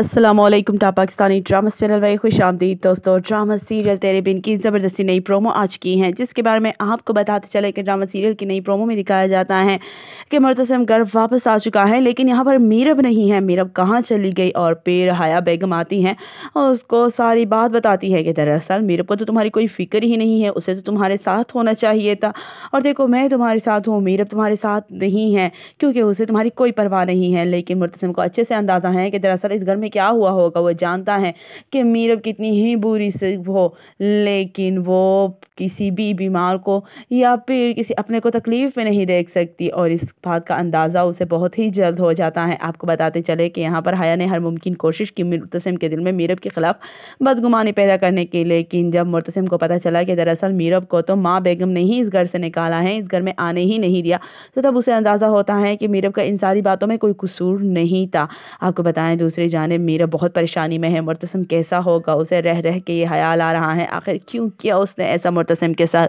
असलम टा Pakistani drama channel में खुश आमदीद दोस्तों ड्रामा सीरियल तेरे बिन की ज़बरदस्ती नई प्रोमो आज की हैं जिसके बारे में आपको बताते चले कि ड्रामा सीरियल की नई प्रोमो में दिखाया जाता है कि मुतसम घर वापस आ चुका है लेकिन यहाँ पर मीरब नहीं है मीरब कहाँ चली गई और पेर हया बेगम आती हैं और उसको सारी बात बताती है कि दरअसल मीरब को तो तुम्हारी कोई फ़िक्र ही नहीं है उसे तो तुम्हारे साथ होना चाहिए था और देखो मैं तुम्हारे साथ हूँ मीरब तुम्हारे साथ नहीं है क्योंकि उसे तुम्हारी कोई परवाह नहीं है लेकिन मुतसम को अच्छे से अंदाज़ा है कि दरअसल इस घर में में क्या हुआ होगा वो जानता है कि मीरब कितनी ही बुरी से हो लेकिन वो किसी भी बीमार को या फिर किसी अपने को तकलीफ़ में नहीं देख सकती और इस बात का अंदाज़ा उसे बहुत ही जल्द हो जाता है आपको बताते चले कि यहाँ पर हया ने हर मुमकिन कोशिश की मुतसम के दिल में मीरब के ख़िलाफ़ बदगुमानी पैदा करने के लेकिन जब मुतसम को पता चला कि दरअसल मीरब को तो माँ बेगम ने ही इस घर से निकाला है इस घर में आने ही नहीं दिया तो तब उसे अंदाज़ा होता है कि मीरब का इन सारी बातों में कोई कसूर नहीं था आपको बताएं दूसरी जान जाने मीरा बहुत परेशानी में है मुतसम कैसा होगा उसे रह रह के ये ख्याल आ रहा है आखिर क्यों किया उसने ऐसा मुतसम के साथ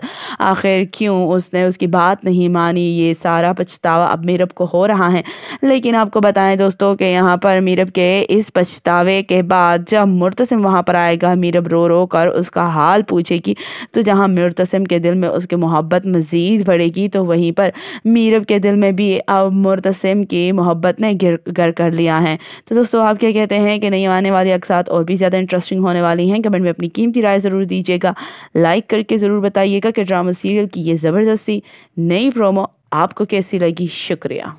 आखिर क्यों उसने उसकी बात नहीं मानी ये सारा पछतावा अब मीरब को हो रहा है लेकिन आपको बताएं दोस्तों कि यहाँ पर मीरब के इस पछतावे के बाद जब मुतसम वहाँ पर आएगा मीरब रो रो कर उसका हाल पूछेगी तो जहाँ मुतसम के दिल में उसकी मोहब्बत मज़ीद बढ़ेगी तो वहीं पर मीरब के दिल में भी अब मुतसम की मोहब्बत ने गिर गर कर लिया है तो दोस्तों आप क्या कहते कहते हैं कि नहीं आने वाली अकसात और भी ज़्यादा इंटरेस्टिंग होने वाली हैं कमेंट में अपनी कीमती राय ज़रूर दीजिएगा लाइक करके ज़रूर बताइएगा कि ड्रामा सीरियल की ये ज़बरदस्ती नई प्रोमो आपको कैसी लगी शुक्रिया